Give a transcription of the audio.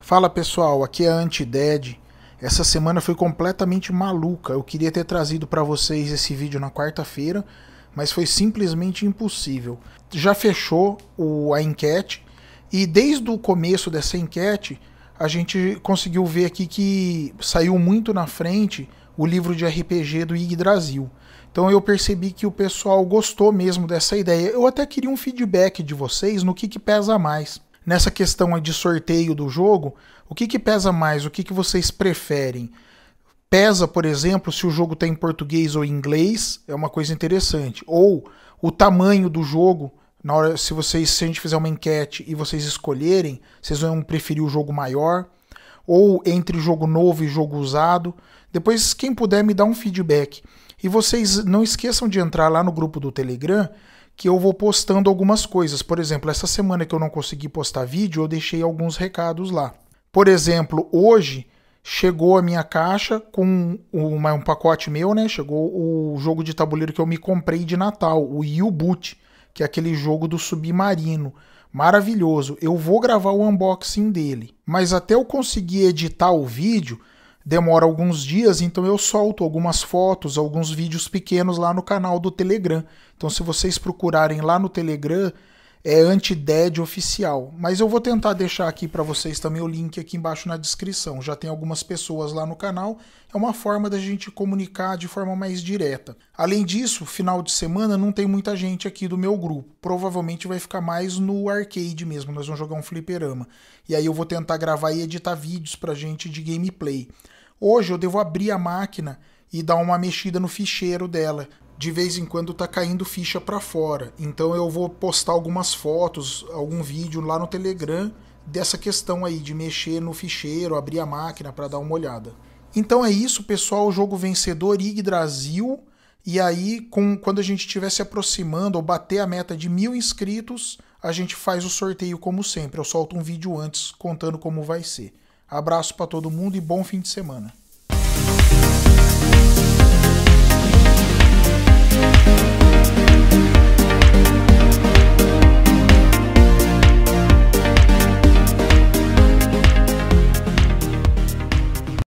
Fala pessoal, aqui é a Antided. Essa semana foi completamente maluca. Eu queria ter trazido para vocês esse vídeo na quarta-feira, mas foi simplesmente impossível. Já fechou o, a enquete e desde o começo dessa enquete a gente conseguiu ver aqui que saiu muito na frente o livro de RPG do Yggdrasil. Então eu percebi que o pessoal gostou mesmo dessa ideia. Eu até queria um feedback de vocês no que, que pesa mais. Nessa questão de sorteio do jogo, o que, que pesa mais? O que, que vocês preferem? Pesa, por exemplo, se o jogo está em português ou em inglês, é uma coisa interessante. Ou o tamanho do jogo, na hora, se vocês, se a gente fizer uma enquete e vocês escolherem, vocês vão preferir o jogo maior, ou entre jogo novo e jogo usado. Depois, quem puder me dar um feedback. E vocês não esqueçam de entrar lá no grupo do Telegram, que eu vou postando algumas coisas. Por exemplo, essa semana que eu não consegui postar vídeo, eu deixei alguns recados lá. Por exemplo, hoje chegou a minha caixa com uma, um pacote meu, né? Chegou o jogo de tabuleiro que eu me comprei de Natal, o U-Boot, que é aquele jogo do submarino. Maravilhoso. Eu vou gravar o unboxing dele, mas até eu conseguir editar o vídeo, demora alguns dias, então eu solto algumas fotos, alguns vídeos pequenos lá no canal do Telegram. Então, se vocês procurarem lá no Telegram, é anti-dead oficial. Mas eu vou tentar deixar aqui para vocês também o link aqui embaixo na descrição. Já tem algumas pessoas lá no canal. É uma forma da gente comunicar de forma mais direta. Além disso, final de semana não tem muita gente aqui do meu grupo. Provavelmente vai ficar mais no arcade mesmo. Nós vamos jogar um fliperama. E aí eu vou tentar gravar e editar vídeos pra gente de gameplay. Hoje eu devo abrir a máquina e dar uma mexida no ficheiro dela de vez em quando tá caindo ficha para fora. Então eu vou postar algumas fotos, algum vídeo lá no Telegram dessa questão aí de mexer no ficheiro, abrir a máquina para dar uma olhada. Então é isso, pessoal, o jogo vencedor IG Brasil. E aí, com, quando a gente estiver se aproximando ou bater a meta de mil inscritos, a gente faz o sorteio como sempre. Eu solto um vídeo antes contando como vai ser. Abraço para todo mundo e bom fim de semana.